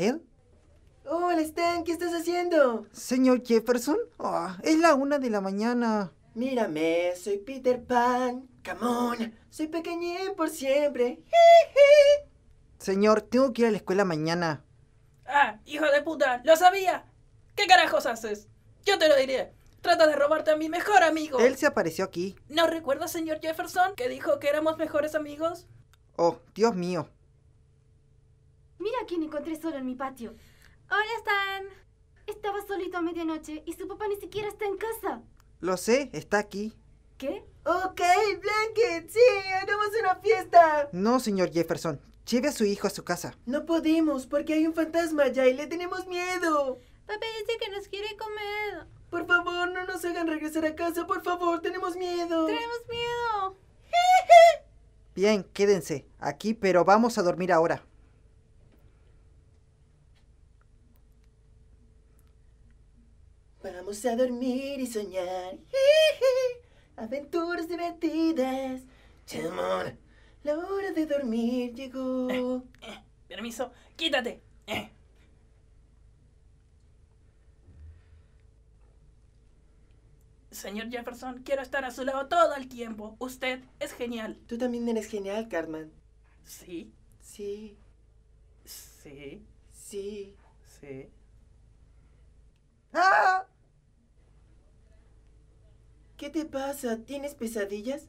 él Hola Stan, ¿qué estás haciendo? Señor Jefferson, ah, es la una de la mañana. Mírame, soy Peter Pan. Come soy pequeñín por siempre. Señor, tengo que ir a la escuela mañana. Ah, hijo de puta, lo sabía. ¿Qué carajos haces? Yo te lo diré. Trata de robarte a mi mejor amigo. Él se apareció aquí. ¿No recuerdas, señor Jefferson, que dijo que éramos mejores amigos? Oh, Dios mío quien encontré solo en mi patio. Hola, Stan. Estaba solito a medianoche y su papá ni siquiera está en casa. Lo sé, está aquí. ¿Qué? Ok, Blanket, sí, hagamos una fiesta. No, señor Jefferson. Lleve a su hijo a su casa. No podemos, porque hay un fantasma allá y le tenemos miedo. Papá dice que nos quiere comer. Por favor, no nos hagan regresar a casa, por favor, tenemos miedo. Tenemos miedo. Bien, quédense aquí, pero vamos a dormir ahora. Vamos a dormir y soñar. Aventuras divertidas. amor, la hora de dormir llegó. Eh, eh, permiso, quítate. Eh. Señor Jefferson, quiero estar a su lado todo el tiempo. Usted es genial. Tú también eres genial, Carmen. Sí. Sí. Sí. Sí. Sí. ¿Qué te pasa? ¿Tienes pesadillas?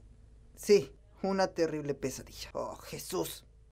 Sí, una terrible pesadilla. Oh, Jesús.